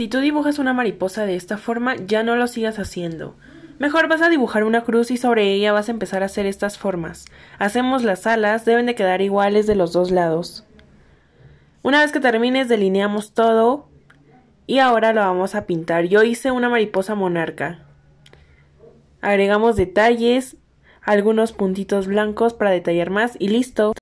Si tú dibujas una mariposa de esta forma, ya no lo sigas haciendo. Mejor vas a dibujar una cruz y sobre ella vas a empezar a hacer estas formas. Hacemos las alas, deben de quedar iguales de los dos lados. Una vez que termines, delineamos todo y ahora lo vamos a pintar. Yo hice una mariposa monarca. Agregamos detalles, algunos puntitos blancos para detallar más y listo.